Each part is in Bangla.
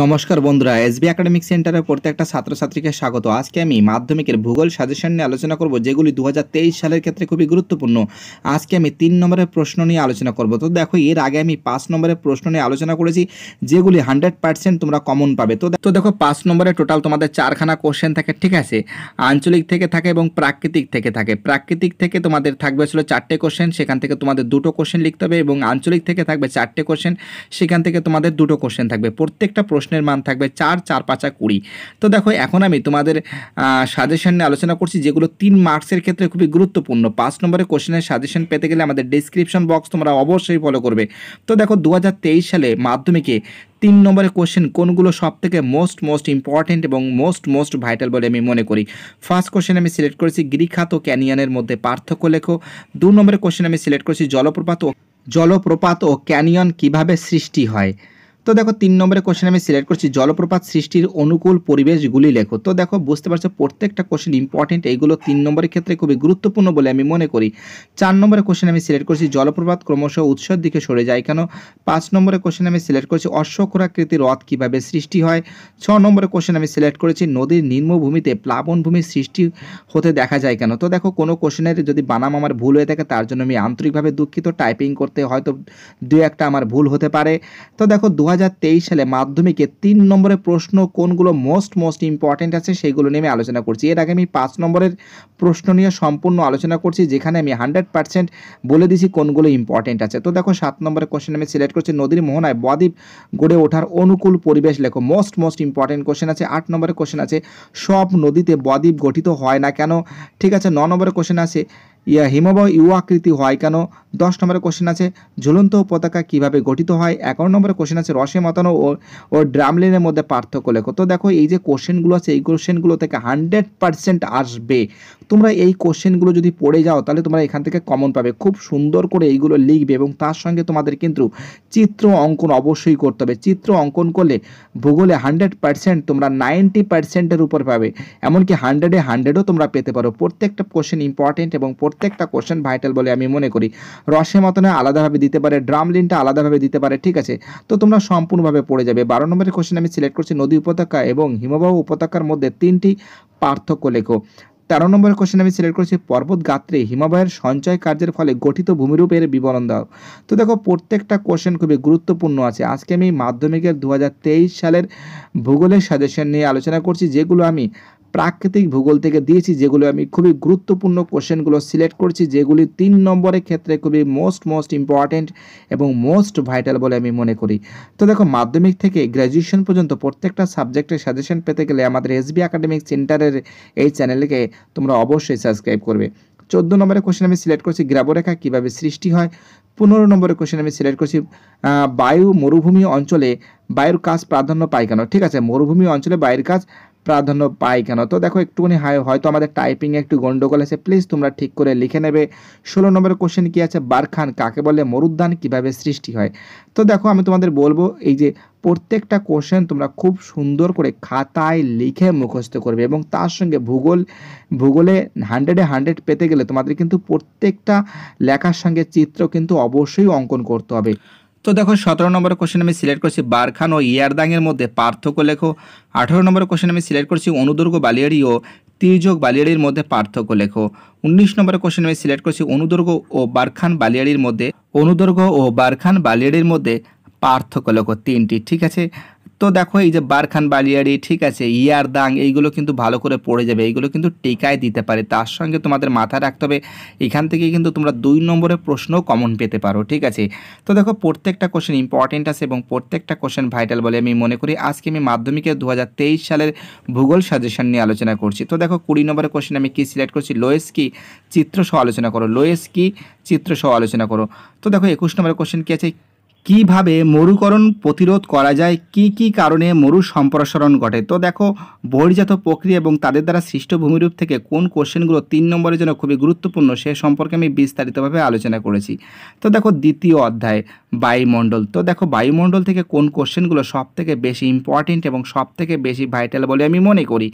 নমস্কার বন্ধুরা এসবি একাডেমিক সেন্টারের প্রত্যেকটা ছাত্রছাত্রীকে স্বাগত আজকে আমি মাধ্যমিকের ভূগোল সাজেশন নিয়ে আলোচনা করব যেগুলি দু সালের ক্ষেত্রে খুবই গুরুত্বপূর্ণ আজকে আমি তিন নম্বরের প্রশ্ন নিয়ে আলোচনা করব তো দেখো এর আগে আমি পাঁচ নম্বরের প্রশ্ন নিয়ে আলোচনা করেছি যেগুলি হান্ড্রেড পার্সেন্ট তোমরা কমন পাবে তো তো দেখো পাঁচ নম্বরে টোটাল তোমাদের চারখানা কোশ্চেন থাকে ঠিক আছে আঞ্চলিক থেকে থাকে এবং প্রাকৃতিক থেকে থাকে প্রাকৃতিক থেকে তোমাদের থাকবে ছিল চারটে কোশ্চেন সেখান থেকে তোমাদের দুটো কোশ্চেন লিখতে হবে এবং আঞ্চলিক থেকে থাকবে চারটে কোশ্চেন সেখান থেকে তোমাদের দুটো কোশ্চেন থাকবে প্রত্যেকটা প্রশ্নের মান থাকবে চার চার পাঁচা কুড়ি তো দেখো এখন আমি তোমাদের সাজেশন নিয়ে আলোচনা করছি যেগুলো তিন মার্কসের ক্ষেত্রে খুবই গুরুত্বপূর্ণ পাঁচ নম্বরের কোশ্চেনের সাজেশন পেতে গেলে আমাদের ডিসক্রিপশন বক্স তোমরা অবশ্যই ফলো করবে তো দেখো দু সালে মাধ্যমিকে তিন নম্বরের কোশ্চেন কোনগুলো সব থেকে মোস্ট মোস্ট ইম্পর্টেন্ট এবং মোস্ট মোস্ট ভাইটাল বলে আমি মনে করি ফার্স্ট কোশ্চেন আমি সিলেক্ট করেছি গ্রিখাত ও ক্যানিয়ানের মধ্যে পার্থক্য লেখো দু নম্বরের কোশ্চেন আমি সিলেক্ট করেছি জলপ্রপাত ও জলপ্রপাত ও ক্যানিয়ন কিভাবে সৃষ্টি হয় তো দেখো তিন নম্বরে কোশ্চেন আমি সিলেক্ট করছি জলপ্রপাত সৃষ্টির অনুকূল পরিবেশগুলি লেখো তো দেখো বুঝতে পারছো প্রত্যেকটা কোশ্চেন ইম্পর্টেন্ট এইগুলো তিন নম্বরের ক্ষেত্রে খুবই গুরুত্বপূর্ণ বলে আমি মনে করি চার নম্বরে কোশ্চেন আমি সিলেক্ট করছি জলপ্রপাত ক্রমশ উৎসের দিকে সরে যায় কেন পাঁচ নম্বরে কোশ্চেন আমি সিলেক্ট করছি অশ্বক্ষরাকৃতি হ্রদ কীভাবে সৃষ্টি হয় ছ নম্বরে কোশ্চেন আমি সিলেক্ট করেছি নদীর নিম্নভূমিতে প্লাবনভূমির সৃষ্টি হতে দেখা যায় কেন তো দেখো কোনো কোশ্চেনের যদি বানাম আমার ভুল হয়ে থাকে তার জন্য আমি আন্তরিকভাবে দুঃখিত টাইপিং করতে হয়তো দু একটা আমার ভুল হতে পারে তো দেখো দু সালে মাধ্যমিকে তিন নম্বরের প্রশ্ন কোনগুলো মোস্ট মোস্ট ইম্পর্টেন্ট আছে সেইগুলো নিয়ে আমি আলোচনা করছি এর আগে আমি পাঁচ নম্বরের প্রশ্ন নিয়ে সম্পূর্ণ আলোচনা করছি যেখানে আমি হান্ড্রেড পার্সেন্ট বলে দিছি কোনগুলো ইম্পর্টেন্ট আছে তো দেখো সাত নম্বরের কোশ্চেন আমি সিলেক্ট করছি নদীর মোহনায় বদ্বীপ গড়ে ওঠার অনুকূল পরিবেশ লেখো মোস্ট মোস্ট ইম্পর্টেন্ট কোশ্চেন আছে আট নম্বরের কোশ্চেন আছে সব নদীতে বদ্বীপ গঠিত হয় না কেন ঠিক আছে ন নম্বরের কোশ্চেন আছে ইয়া হিমবাহ ইউ আকৃতি হয় কেন দশ নম্বরের কোশ্চেন আছে ঝুলন্ত উপত্যকা কিভাবে গঠিত হয় এগারো নম্বরের কোশ্চেন আছে রসে মতানো ও ও ড্রামলিনের মধ্যে পার্থক্য লেখো তো দেখো এই যে কোশ্চেনগুলো আছে এই কোশ্চেনগুলো থেকে হান্ড্রেড পার্সেন্ট আসবে তোমরা এই কোশ্চেনগুলো যদি পড়ে যাও তাহলে তোমরা এখান থেকে কমন পাবে খুব সুন্দর করে এইগুলো লিখবে এবং তার সঙ্গে তোমাদের কিন্তু চিত্র অঙ্কন অবশ্যই করতে হবে চিত্র অঙ্কন করলে ভূগোলে হান্ড্রেড পার্সেন্ট তোমরা নাইনটি পার্সেন্টের উপর পাবে এমনকি হান্ড্রেডে হান্ড্রেডও তোমরা পেতে পারো প্রত্যেকটা কোশ্চেন ইম্পর্টেন্ট এবং প্রত্যেকটা কোশ্চেন ভাইটাল বলে আমি মনে করি রসে মতনে আলাদাভাবে দিতে পারে ড্রামলিনটা আলাদাভাবে দিতে পারে ঠিক আছে তো তোমরা সম্পূর্ণভাবে পড়ে যাবে বারো নম্বরের কোশ্চেন আমি সিলেক্ট করছি নদী উপত্যকা এবং হিমবাহ উপত্যকার মধ্যে তিনটি পার্থক্য লেখো তেরো নম্বরের কোশ্চেন আমি সিলেক্ট করেছি পর্বত গাত্রে হিমবাহের সঞ্চয় কার্যের ফলে গঠিত ভূমিরূপের বিবরণ দাও তো দেখো প্রত্যেকটা কোশ্চেন খুবই গুরুত্বপূর্ণ আছে আজকে আমি মাধ্যমিকের দু সালের ভূগোলের সাজেশন নিয়ে আলোচনা করছি যেগুলো আমি প্রাকৃতিক ভূগোল থেকে দিয়েছি যেগুলো আমি খুবই গুরুত্বপূর্ণ কোশ্চেনগুলো সিলেক্ট করছি যেগুলি তিন নম্বরের ক্ষেত্রে খুবই মোস্ট মোস্ট ইম্পর্ট্যান্ট এবং মোস্ট ভাইটাল বলে আমি মনে করি তো দেখো মাধ্যমিক থেকে গ্র্যাজুয়েশন পর্যন্ত প্রত্যেকটা সাবজেক্টের সাজেশন পেতে গেলে আমাদের এসবি একাডেমিক সেন্টারের এই চ্যানেলকে তোমরা অবশ্যই সাবস্ক্রাইব করবে চোদ্দ নম্বরের কোশ্চেন আমি সিলেক্ট করছি গ্রাবরেখা কীভাবে সৃষ্টি হয় পনেরো নম্বরের কোশ্চেন আমি সিলেক্ট করছি বায়ু মরুভূমি অঞ্চলে বায়ুর কাজ প্রাধান্য পায় কেন ঠিক আছে মরুভূমি অঞ্চলে বায়ুর কাজ প্রাধান্য পাই কেন তো দেখো একটুখানি হাই হয়তো আমাদের টাইপিংয়ে একটু গন্ডগোল আছে প্লিজ তোমরা ঠিক করে লিখে নেবে ষোলো নম্বরের কোশ্চেন কী আছে বারখান কাকে বলে মরুদ্যান কিভাবে সৃষ্টি হয় তো দেখো আমি তোমাদের বলবো এই যে প্রত্যেকটা কোশ্চেন তোমরা খুব সুন্দর করে খাতায় লিখে মুখস্থ করবে এবং তার সঙ্গে ভূগোল ভূগোলে হান্ড্রেডে হান্ড্রেড পেতে গেলে তোমাদের কিন্তু প্রত্যেকটা লেখার সঙ্গে চিত্র কিন্তু অবশ্যই অঙ্কন করতে হবে তো দেখো সতেরো নম্বর কোশ্চেন আমি সিলেক্ট করছি বারখান ও ইয়ারদাংয়ের মধ্যে পার্থক্য লেখো আঠারো নম্বর কোশ্চেন আমি সিলেক্ট করছি অনুদুর্গ বালিয়াড়ি ও তির্যক বালিয়াড়ির মধ্যে পার্থক্য লেখো উনিশ নম্বর কোশ্চেন আমি সিলেক্ট করছি অনুদুর্গ ও বারখান বালিয়াড়ির মধ্যে অনুদুর্গ ও বারখান বালিয়াড়ির মধ্যে পার্থক্য লেখো তিনটি ঠিক আছে তো দেখো এই যে বারখান বালিয়ারি ঠিক আছে ইয়ার দাং এইগুলো কিন্তু ভালো করে পড়ে যাবে এইগুলো কিন্তু টেকায় দিতে পারে তার সঙ্গে তোমাদের মাথা রাখতে হবে এখান থেকে কিন্তু তোমরা দুই নম্বরের প্রশ্নও কমন পেতে পারো ঠিক আছে তো দেখো প্রত্যেকটা কোশ্চেন ইম্পর্টেন্ট আছে এবং প্রত্যেকটা কোশ্চেন ভাইটাল বলে আমি মনে করি আজকে আমি মাধ্যমিকে দু সালের ভূগোল সাজেশন নিয়ে আলোচনা করছি তো দেখো কুড়ি নম্বরের কোশ্চেন আমি কি সিলেক্ট করছি লোয়েস কি চিত্র সহ আলোচনা করো লোয়েস কি চিত্র সহ আলোচনা করো তো দেখো একুশ নম্বরের কোশ্চেন কি আছে কিভাবে মরুকরণ প্রতিরোধ করা যায় কি কি কারণে মরু সম্প্রসারণ ঘটে তো দেখো বহির্জাত প্রক্রিয়া এবং তাদের দ্বারা সৃষ্ট ভূমিরূপ থেকে কোন কোশ্চেনগুলো তিন নম্বরের জন্য খুবই গুরুত্বপূর্ণ সে সম্পর্কে আমি বিস্তারিতভাবে আলোচনা করেছি তো দেখো দ্বিতীয় অধ্যায় বায়ুমণ্ডল তো দেখো বায়ুমণ্ডল থেকে কোন কোশ্চেনগুলো সব থেকে বেশি ইম্পর্টেন্ট এবং সব থেকে বেশি ভাইটাল বলে আমি মনে করি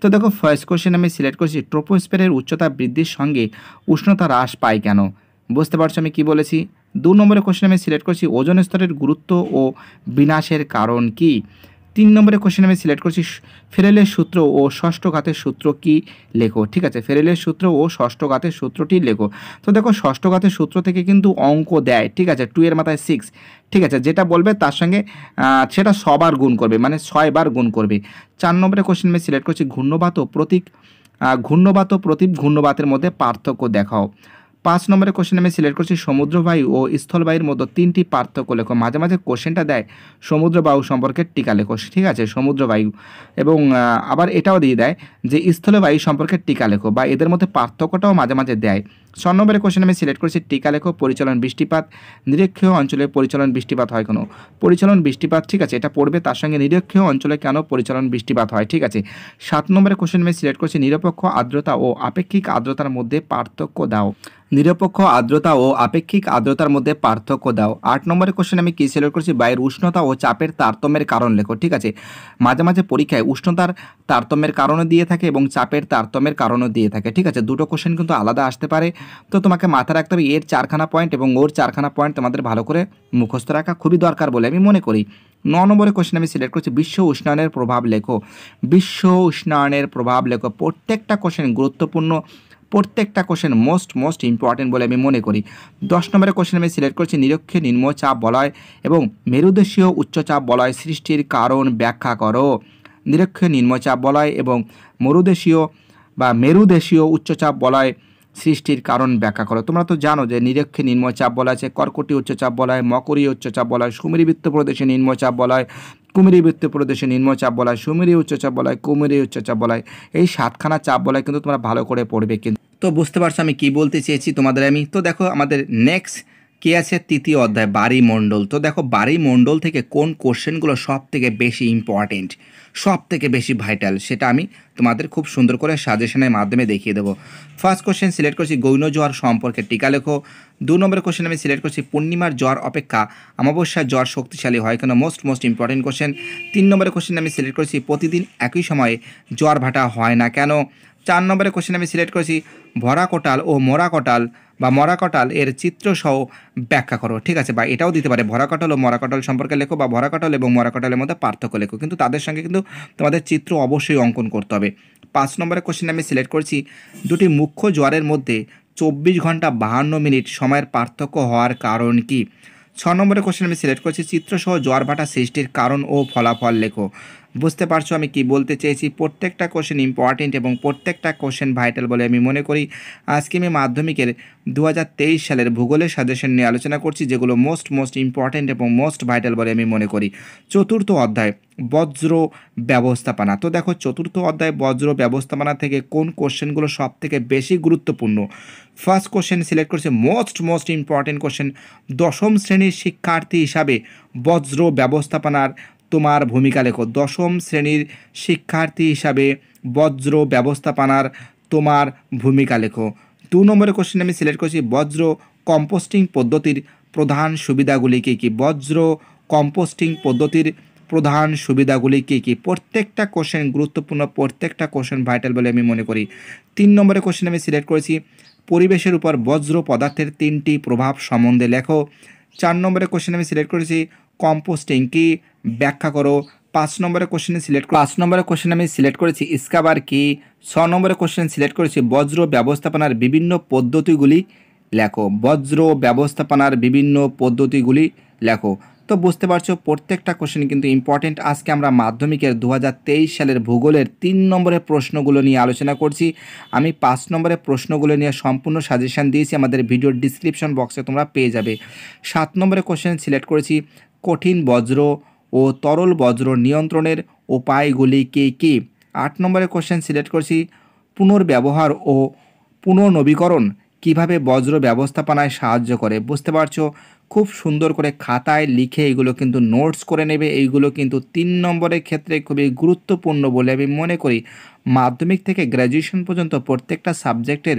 তো দেখো ফার্স্ট কোশ্চেন আমি সিলেক্ট করছি ট্রোপোস্পেরের উচ্চতা বৃদ্ধির সঙ্গে উষ্ণতা হ্রাস পায় কেন বুঝতে পারছো আমি কি বলেছি দু নম্বরের কোশ্চেন আমি সিলেক্ট করছি ওজন স্তরের গুরুত্ব ও বিনাশের কারণ কি তিন নম্বরের কোশ্চেন আমি সিলেক্ট করছি ফেরেলের সূত্র ও ষষ্ঠ ঘাতের সূত্র কি লেখো ঠিক আছে ফেরেলের সূত্র ও ষষ্ঠ ঘাতের সূত্রটি লেখো তো দেখো ষষ্ঠ ঘাতের সূত্র থেকে কিন্তু অঙ্ক দেয় ঠিক আছে টু এর মাথায় সিক্স ঠিক আছে যেটা বলবে তার সঙ্গে সেটা সবার গুণ করবে মানে ছয়বার গুণ করবে চার নম্বরের কোশ্চেন আমি সিলেক্ট করছি ঘূর্ণবাত ও প্রতীক ঘূর্ণবাত ও প্রতীক ঘূর্ণবাতের মধ্যে পার্থক্য দেখাও পাঁচ নম্বরে কোশ্চেন আমি সিলেক্ট করছি সমুদ্রবায়ু ও স্থলবায়ুর মতো তিনটি পার্থক্য লেখো মাঝে মাঝে কোশ্চেনটা দেয় সমুদ্র বায়ু সম্পর্কে টিকা লেখো ঠিক আছে সমুদ্রবায়ু এবং আবার এটাও দিয়ে দেয় যে স্থলবায়ু সম্পর্কে টিকা লেখো বা এদের মধ্যে পার্থক্যটাও মাঝে মাঝে দেয় ছ নম্বরের কোশ্চেন আমি সিলেক্ট করেছি টিকা লেখো পরিচালন বৃষ্টিপাত নিরক্ষীয় অঞ্চলে পরিচালন বৃষ্টিপাত হয় কোনো পরিচালন বৃষ্টিপাত ঠিক আছে এটা পড়বে তার সঙ্গে নিরক্ষীয় অঞ্চলে কেন পরিচালন বৃষ্টিপাত হয় ঠিক আছে সাত নম্বরের কোশ্চেন আমি সিলেক্ট করেছি নিরপেক্ষ আর্দ্রতা ও আপেক্ষিক আর্দ্রতার মধ্যে পার্থক্য দাও নিরপেক্ষ আর্দ্রতা ও আপেক্ষিক আর্দ্রতার মধ্যে পার্থক্য দাও আট নম্বরের কোশ্চেন আমি কী সিলেক্ট করছি বায়ের উষ্ণতা ও চাপের তারতম্যের কারণ লেখো ঠিক আছে মাঝে মাঝে পরীক্ষায় উষ্ণতার তারতম্যের কারণও দিয়ে থাকে এবং চাপের তারতম্যের কারণও দিয়ে থাকে ঠিক আছে দুটো কোশ্চেন কিন্তু আলাদা আসতে পারে তো তোমাকে মাথা রাখতে হবে এর চারখানা পয়েন্ট এবং ওর চারখানা পয়েন্ট তোমাদের ভালো করে মুখস্থ রাখা খুবই দরকার বলে আমি মনে করি ন নম্বরে কোশ্চেন আমি সিলেক্ট করছি বিশ্ব উষ্ণায়নের প্রভাব লেখো বিশ্ব উষ্ণায়নের প্রভাব লেখো প্রত্যেকটা কোশ্চেন গুরুত্বপূর্ণ প্রত্যেকটা কোশ্চেন মোস্ট মোস্ট ইম্পর্টেন্ট বলে আমি মনে করি দশ নম্বরে কোশ্চেন আমি সিলেক্ট করছি নিরক্ষে নিম্নচাপ বলয় এবং মেরুদেশীয় উচ্চচাপ বলয় সৃষ্টির কারণ ব্যাখ্যা করো নিরক্ষে নিম্নচাপ বলয় এবং মরুদেশীয় বা মেরুদেশীয় উচ্চচাপ বলয় সৃষ্টির কারণ ব্যাখ্যা করো তোমরা তো জানো যে নিরক্ষে নিম্নচাপ বলা আছে কর্কটি উচ্চচাপ বলা হয় মকরি উচ্চচাপ বলা হয় সুমেরিবৃত্ত প্রদেশে নিম্নচাপ বলা হয় বৃত্ত প্রদেশে নিম্নচাপ বলা হয় সুমেরি উচ্চচাপ বলা হয় কুমেরি উচ্চচাপ বলা হয় এই সাতখানা চাপ বলায় কিন্তু তোমরা ভালো করে পড়বে কিন্তু তো বুঝতে পারছো আমি কি বলতে চেয়েছি তোমাদের আমি তো দেখো আমাদের নেক্সট কে আছে তৃতীয় অধ্যায় বাড়িমণ্ডল তো দেখো বাড়িমণ্ডল থেকে কোন কোশ্চেনগুলো সব থেকে বেশি ইম্পর্টেন্ট সব থেকে বেশি ভাইটাল সেটা আমি তোমাদের খুব সুন্দর করে সাজেশনের মাধ্যমে দেখিয়ে দেবো ফার্স্ট কোশ্চেন সিলেক্ট করছি গৌণ জ্বর সম্পর্কে টিকা লেখো দু নম্বর কোশ্চেন আমি সিলেক্ট করছি পূর্ণিমার জ্বর অপেক্ষা অমাবস্যার জ্বর শক্তিশালী হয় কেন মোস্ট মোস্ট ইম্পর্টেন্ট কোশ্চেন তিন নম্বরের কোশ্চেন আমি সিলেক্ট করেছি প্রতিদিন একই সময়ে জ্বর ভাটা হয় না কেন চার নম্বরের কোশ্চেন আমি সিলেক্ট করেছি ভরা কোটাল ও মোরা কোটাল বা মরা কটাল এর চিত্রসহ ব্যাখ্যা করো ঠিক আছে বা এটাও দিতে পারে ভরা কটাল ও মরা কটাল সম্পর্কে লেখো বা ভরা কটাল এবং মরা কটালের মধ্যে পার্থক্য লেখো কিন্তু তাদের সঙ্গে কিন্তু তোমাদের চিত্র অবশ্যই অঙ্কন করতে হবে পাঁচ নম্বরের কোশ্চেন আমি সিলেক্ট করছি দুটি মুখ্য জ্বরের মধ্যে চব্বিশ ঘন্টা বাহান্ন মিনিট সময়ের পার্থক্য হওয়ার কারণ কি ছ নম্বরের কোশ্চেন আমি সিলেক্ট করছি চিত্রসহ জ্বর ভাটা সৃষ্টির কারণ ও ফলাফল লেখো বুঝতে পারছো আমি কি বলতে চেয়েছি প্রত্যেকটা কোশ্চেন ইম্পর্টেন্ট এবং প্রত্যেকটা কোশ্চেন ভাইটাল বলে আমি মনে করি আজকে আমি মাধ্যমিকের দু সালের ভূগোলের সাজেশন নিয়ে আলোচনা করছি যেগুলো মোস্ট মোস্ট ইম্পর্টেন্ট এবং মোস্ট ভাইটাল বলে আমি মনে করি চতুর্থ অধ্যায় বজ্র ব্যবস্থাপনা তো দেখো চতুর্থ অধ্যায় বজ্র ব্যবস্থাপনা থেকে কোন কোশ্চেনগুলো সব থেকে বেশি গুরুত্বপূর্ণ ফার্স্ট কোশ্চেন সিলেক্ট করেছে মোস্ট মোস্ট ইম্পর্টেন্ট কোশ্চেন দশম শ্রেণীর শিক্ষার্থী হিসাবে বজ্র ব্যবস্থাপনার তোমার ভূমিকা লেখো দশম শ্রেণীর শিক্ষার্থী হিসাবে বজ্র ব্যবস্থাপনার তোমার ভূমিকা লেখো দু নম্বরে কোশ্চেন আমি সিলেক্ট করছি বজ্র কম্পোস্টিং পদ্ধতির প্রধান সুবিধাগুলি কী কী বজ্র কম্পোস্টিং পদ্ধতির প্রধান সুবিধাগুলি কী কী প্রত্যেকটা কোশ্চেন গুরুত্বপূর্ণ প্রত্যেকটা কোশ্চেন ভাইটাল বলে আমি মনে করি তিন নম্বরে কোশ্চেন আমি সিলেক্ট করেছি পরিবেশের উপর বজ্র পদার্থের তিনটি প্রভাব সম্বন্ধে লেখো চার নম্বরে কোশ্চেন আমি সিলেক্ট করেছি কম্পোস্টিং কী ব্যাখ্যা করো পাঁচ নম্বরের কোশ্চেনে সিলেক্ট পাঁচ নম্বরের কোশ্চেন আমি সিলেক্ট করেছি ইস্কাবার কি ছ নম্বরের কোশ্চেন সিলেক্ট করেছি বজ্র ব্যবস্থাপনার বিভিন্ন পদ্ধতিগুলি লেখো বজ্র ব্যবস্থাপনার বিভিন্ন পদ্ধতিগুলি লেখো তো বুঝতে পারছো প্রত্যেকটা কোশ্চেন কিন্তু ইম্পর্টেন্ট আজকে আমরা মাধ্যমিকের দু সালের ভূগোলের তিন নম্বরের প্রশ্নগুলো নিয়ে আলোচনা করছি আমি পাঁচ নম্বরের প্রশ্নগুলো নিয়ে সম্পূর্ণ সাজেশান দিয়েছি আমাদের ভিডিওর ডিসক্রিপশন বক্সে তোমরা পেয়ে যাবে সাত নম্বরের কোশ্চেন সিলেক্ট করেছি কঠিন বজ্র ও তরল বজ্র নিয়ন্ত্রণের উপায়গুলি কী কী আট নম্বরের কোশ্চেন সিলেক্ট করছি পুনর্ব্যবহার ও পুনর্নবীকরণ কিভাবে বজ্র ব্যবস্থাপনায় সাহায্য করে বুঝতে পারছো খুব সুন্দর করে খাতায় লিখে এগুলো কিন্তু নোটস করে নেবে এইগুলো কিন্তু তিন নম্বরের ক্ষেত্রে খুবই গুরুত্বপূর্ণ বলে আমি মনে করি মাধ্যমিক থেকে গ্র্যাজুয়েশন পর্যন্ত প্রত্যেকটা সাবজেক্টের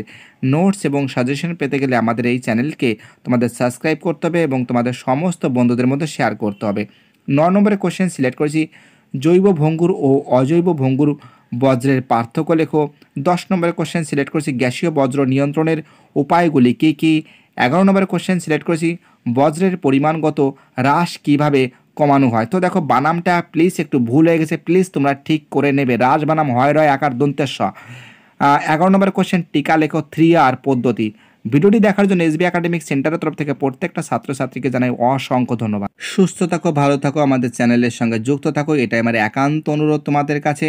নোটস এবং সাজেশন পেতে গেলে আমাদের এই চ্যানেলকে তোমাদের সাবস্ক্রাইব করতে হবে এবং তোমাদের সমস্ত বন্ধুদের মধ্যে শেয়ার করতে হবে নয় নম্বরের কোশ্চেন সিলেক্ট করেছি জৈব ভঙ্গুর ও অজৈব ভঙ্গুর বজ্রের পার্থক্য লেখো দশ নম্বরের কোশ্চেন সিলেক্ট করেছি গ্যাসীয় বজ্র নিয়ন্ত্রণের উপায়গুলি কী কী এগারো নম্বরের কোশ্চেন সিলেক্ট করেছি বজ্রের পরিমাণগত হ্রাস কিভাবে কমানো হয় তো দেখো বানামটা প্লিজ একটু ভুল হয়ে গেছে প্লিজ তোমরা ঠিক করে নেবে রাজ বানাম হয় রয় আকার দন্তেশ্ব এগারো নম্বর কোশ্চেন টিকা লেখো থ্রি আর পদ্ধতি ভিডিওটি দেখার জন্য এসবি একাডেমিক সেন্টারের তরফ থেকে প্রত্যেকটা ছাত্রছাত্রীকে জানাই অসংখ্য ধন্যবাদ সুস্থ থাকো ভালো থাকো আমাদের চ্যানেলের সঙ্গে যুক্ত থাকো এটাই আমার একান্ত অনুরোধ তোমাদের কাছে